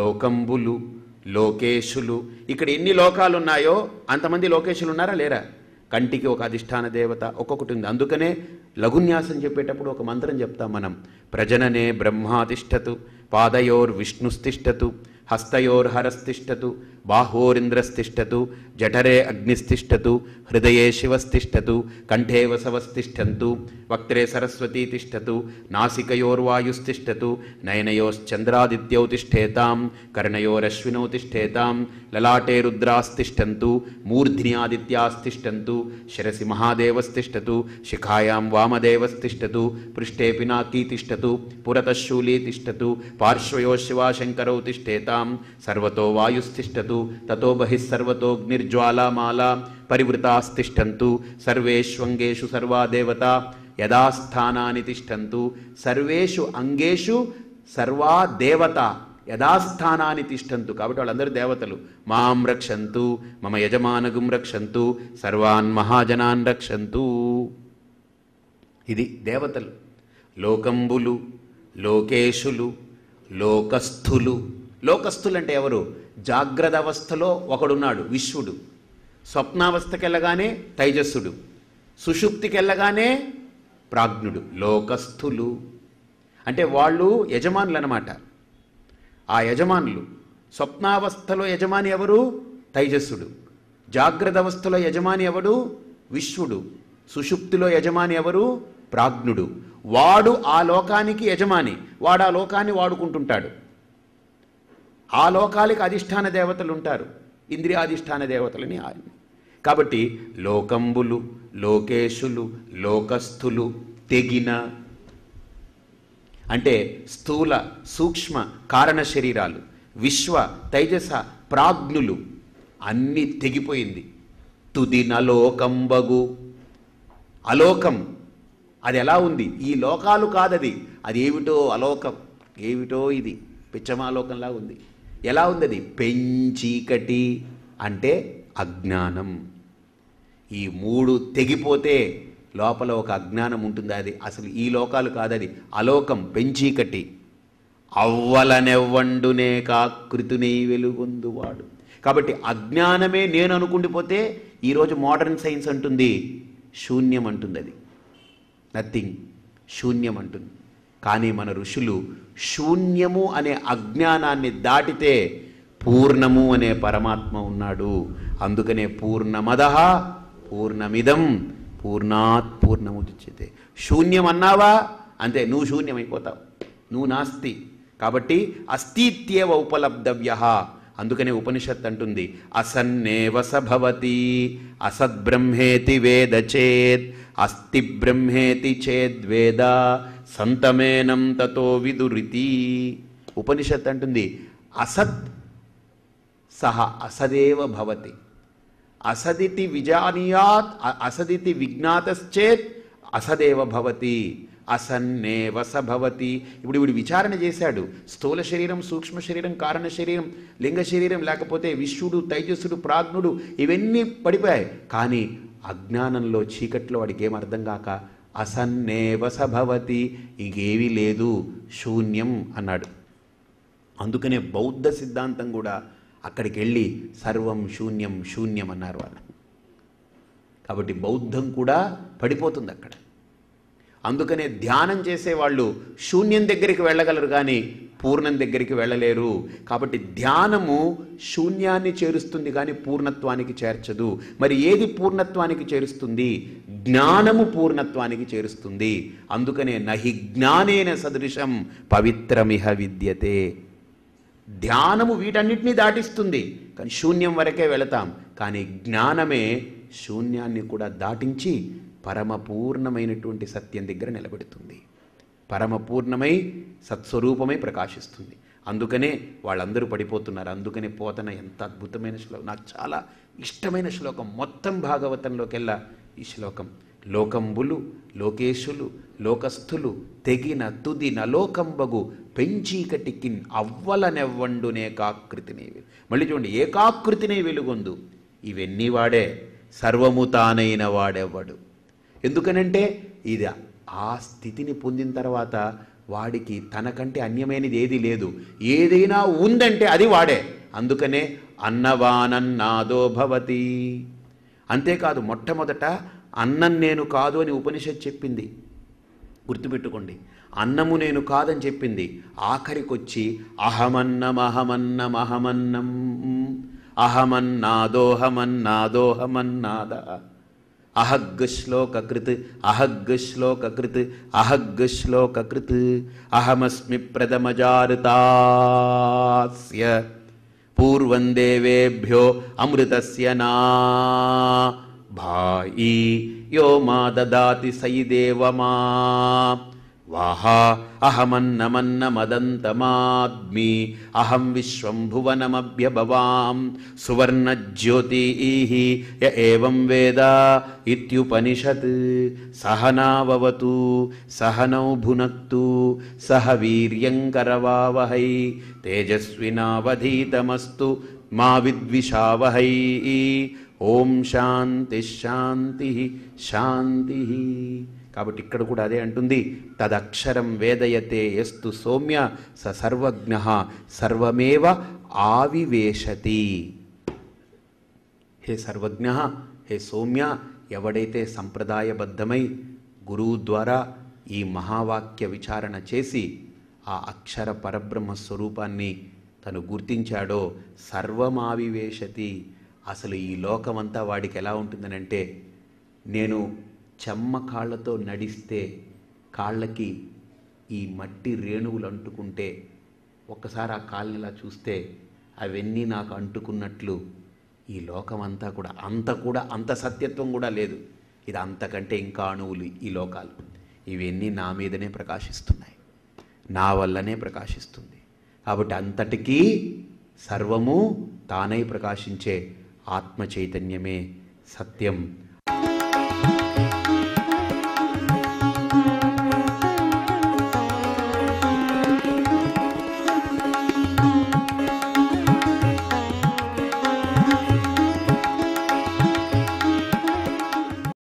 లోకంబులు లోకేశులు ఇక్కడ ఎన్ని లోకాలు ఉన్నాయో అంతమంది లోకేశులు ఉన్నారా లేరా కంటికి ఒక అధిష్టాన దేవత ఒక్కొక్కటి ఉంది అందుకనే లఘున్యాసం చెప్పేటప్పుడు ఒక మంత్రం చెప్తాం మనం ప్రజననే బ్రహ్మాతిష్టతు పాదయోర్ విష్ణుస్తిష్టతు హస్తయోర్ హరస్తిష్టతు ಬಾಹೋರಿಂದ್ರಸ್ತಿಷ್ಠತು ಜಠರೆ ಅಗ್ನಿಸ್ತಿಷ್ಠತು ಹೃದಯೇ ಶಿವಸ್ತಿಷ್ಠತು ಕಂಠೇ ವಸವಸ್ತಿಷ್ಠಂತು ವಕ್ತ್ರೆ ಸರಸ್ವತಿ ತಿಷ್ಠತು ನಾಸಿಕಯೋರ್ವಾಯುಸ್ತಿಷ್ಠತು ನಯನಯೋಶ್ಚಂದ್ರಾದಿತ್ಯೌ ತಿಷ್ಠೇತಾಂ ಕರ್ಣಯೋರಶ್ವಿನೌ ತಿಷ್ಠೇತಾಂ ಲಲಾಟೆ ರುದ್ರಾಸ್ತಿಷ್ಠಂತು ಮೂರ್ಧ್ನಿಯಾದಿತ್ಯಾಸ್ತಿಷ್ಠಂತು ಶಿರಸಿ ಮಹಾದೇವಸ್ತಿಷ್ಠತು ಶಿಖಾಯಾಂ ವಾಮದೇವಸ್ತಿಷ್ಠತು ಪೃಷ್ಠೇ ಪಿನಾಕಿ ತಿಷ್ಠತು ಪುರತಃಶೂಲಿ ತಿಷ್ಠತು ಪಾರ್ಶ್ವಯೋ ಶಿವಾಶಂಕರೌ ತಿಷ್ಠೇತಾಂ ಸರ್ವತೋ ವಾಯುಸ್ತಿಷ್ಠತು తిష్టంతు తతో బహిస్సర్వతోగ్నిర్జ్వాలామాలా పరివృతాస్తిష్టంతు సర్వేష్వంగేషు సర్వా దేవత యథాస్థానాన్ని తిష్టంతు సర్వేషు అంగేషు సర్వా దేవత యథాస్థానాన్ని తిష్టంతు కాబట్టి వాళ్ళందరూ దేవతలు మాం రక్షంతు మమ యజమానగుం రక్షంతు సర్వాన్ మహాజనాన్ రక్షంతు ఇది దేవతలు లోకంబులు లోకేశులు లోకస్థులు లోకస్తులంటే ఎవరు జాగ్రత్త అవస్థలో ఒకడున్నాడు విశ్వడు స్వప్నావస్థకెళ్ళగానే తైజస్సుడు సుషుప్తికెళ్ళగానే ప్రాజ్ఞుడు లోకస్థులు అంటే వాళ్ళు యజమానులు అనమాట ఆ యజమానులు స్వప్నావస్థలో యజమాని ఎవరు తైజస్సుడు జాగ్రత్త అవస్థలో యజమాని ఎవడు విశ్వడు సుషుప్తిలో యజమాని ఎవరు ప్రాజ్ఞుడు వాడు ఆ లోకానికి యజమాని వాడు ఆ లోకాన్ని వాడుకుంటుంటాడు ఆ లోకాలకి అధిష్టాన దేవతలు ఉంటారు ఇంద్రియాధిష్టాన దేవతలని ఆయన కాబట్టి లోకంబులు లోకేశులు లోకస్థులు తెగిన అంటే స్థూల సూక్ష్మ కారణ శరీరాలు విశ్వ తైజస ప్రాజ్ఞులు అన్నీ తెగిపోయింది తుదిన లోకంబగు అలోకం అది ఎలా ఉంది ఈ లోకాలు కాదది అది ఏమిటో అలోకం ఏమిటో ఇది పిచ్చమాలోకంలా ఉంది ఎలా ఉందది పెంచీకటి అంటే అజ్ఞానం ఈ మూడు తెగిపోతే లోపల ఒక అజ్ఞానం ఉంటుంది అది అసలు ఈ లోకాలు కాదు అది అలోకం పెంచీకటి అవ్వలనెవ్వండునే కాకృతునే వెలుగొందువాడు కాబట్టి అజ్ఞానమే నేను అనుకుండిపోతే ఈరోజు మోడర్న్ సైన్స్ అంటుంది శూన్యం అంటుంది అది నథింగ్ శూన్యం అంటుంది కానీ మన ఋషులు శూన్యము అనే అజ్ఞానాన్ని దాటితే పూర్ణము అనే పరమాత్మ ఉన్నాడు అందుకనే పూర్ణమద పూర్ణమిదం పూర్ణాత్ తెచ్చితే శూన్యం అన్నావా అంతే నువ్వు శూన్యమైపోతావు నువ్వు నాస్తి కాబట్టి అస్థిత్యేవ ఉపలబ్ధవ్యహ అందుకనే ఉపనిషత్ అంటుంది అసన్నే సభవతి అసద్బ్రహ్మేతి వేద చేత్ అస్థి బ్రహ్మేతి చేద్వేద సంతమేనం తతో విదురితి ఉపనిషత్ అంటుంది అసత్ సహ అసదేవ భవతి అసదితి విజానీయాత్ అసదితి విజ్ఞాతశ్చేత్ అసదేవ భవతి అసన్నే వసభవతి ఇప్పుడు ఇప్పుడు విచారణ చేశాడు స్థూల శరీరం సూక్ష్మ శరీరం కారణ శరీరం లింగ శరీరం లేకపోతే విశ్వుడు తైజస్సుడు ప్రాజ్ఞుడు ఇవన్నీ పడిపోయాయి కానీ అజ్ఞానంలో చీకట్లో వాడికి ఏమర్థం అర్థం కాక అసన్నే వసభవతి ఇంకేమీ లేదు శూన్యం అన్నాడు అందుకనే బౌద్ధ సిద్ధాంతం కూడా అక్కడికి వెళ్ళి సర్వం శూన్యం శూన్యం అన్నారు వాళ్ళు కాబట్టి బౌద్ధం కూడా పడిపోతుంది అక్కడ అందుకనే ధ్యానం చేసేవాళ్ళు శూన్యం దగ్గరికి వెళ్ళగలరు కానీ పూర్ణం దగ్గరికి వెళ్ళలేరు కాబట్టి ధ్యానము శూన్యాన్ని చేరుస్తుంది కానీ పూర్ణత్వానికి చేర్చదు మరి ఏది పూర్ణత్వానికి చేరుస్తుంది జ్ఞానము పూర్ణత్వానికి చేరుస్తుంది అందుకనే నహి జ్ఞానేన సదృశం పవిత్రమిహ విద్యతే ధ్యానము వీటన్నిటినీ దాటిస్తుంది కానీ శూన్యం వరకే వెళతాం కానీ జ్ఞానమే శూన్యాన్ని కూడా దాటించి పరమపూర్ణమైనటువంటి సత్యం దగ్గర నిలబెడుతుంది పరమపూర్ణమై సత్స్వరూపమై ప్రకాశిస్తుంది అందుకనే వాళ్ళందరూ పడిపోతున్నారు అందుకనే పోతన ఎంత అద్భుతమైన శ్లోకం నాకు చాలా ఇష్టమైన శ్లోకం మొత్తం భాగవతంలోకెల్లా ఈ శ్లోకం లోకంబులు లోకేశులు లోకస్థులు తెగిన తుదిన లోకంబగు పెంచీకటికిన్ అవ్వలనెవ్వండునే కాకృతిని మళ్ళీ చూడండి ఏకాకృతినే వెలుగొందు ఇవన్నీ వాడే సర్వము తానైన వాడెవ్వడు ఎందుకనంటే ఇది ఆ స్థితిని పొందిన తర్వాత వాడికి తనకంటే అన్యమైనది ఏది లేదు ఏదైనా ఉందంటే అది వాడే అందుకనే అన్నవానన్నాదో భవతి అంతేకాదు మొట్టమొదట అన్నం నేను కాదు అని ఉపనిషత్ చెప్పింది గుర్తుపెట్టుకోండి అన్నము నేను కాదని చెప్పింది ఆఖరికొచ్చి అహమన్నం అహమన్నం అహమన్నం అహమన్నాదోహమన్నాదోహమన్నాద अहग् श्लोककृत् अहग् श्लोककृत् अहग् श्लोककृत् अहमस्मि प्रथमजारुतास्य पूर्वं देवेभ्यो अमृतस्य ना भाई यो मा ददाति सयि देव वाहा अहमन्नमन्नमदन्तमाद्मि अहम् विश्वम् भुवनमभ्यभवाम् सुवर्णज्योति य एवं वेदा इत्युपनिषत् सहनावतु सहनौ भुनक्तु सह वीर्यङ्करवावहै तेजस्विनावधीतमस्तु मा विद्विषावहै ॐ शान्तिः शान्तिः शान्तिः కాబట్టి ఇక్కడ కూడా అదే అంటుంది తదక్షరం వేదయతే ఎస్తు సౌమ్య స సర్వజ్ఞ సర్వమేవ ఆవివేశతి హే సర్వజ్ఞ హే సౌమ్య ఎవడైతే సంప్రదాయబద్ధమై గురువు ద్వారా ఈ మహావాక్య విచారణ చేసి ఆ అక్షర పరబ్రహ్మ స్వరూపాన్ని తను గుర్తించాడో సర్వమావివేశతి అసలు ఈ లోకమంతా వాడికి ఎలా ఉంటుందనంటే నేను చెమ్మ కాళ్ళతో నడిస్తే కాళ్ళకి ఈ మట్టి రేణువులు అంటుకుంటే ఒక్కసారి ఆ కాళ్ళని ఇలా చూస్తే అవన్నీ నాకు అంటుకున్నట్లు ఈ లోకం అంతా కూడా అంత కూడా అంత సత్యత్వం కూడా లేదు ఇది అంతకంటే ఇంకా అణువులు ఈ లోకాలు ఇవన్నీ నా మీదనే ప్రకాశిస్తున్నాయి నా వల్లనే ప్రకాశిస్తుంది కాబట్టి అంతటికీ సర్వము తానై ప్రకాశించే ఆత్మ చైతన్యమే సత్యం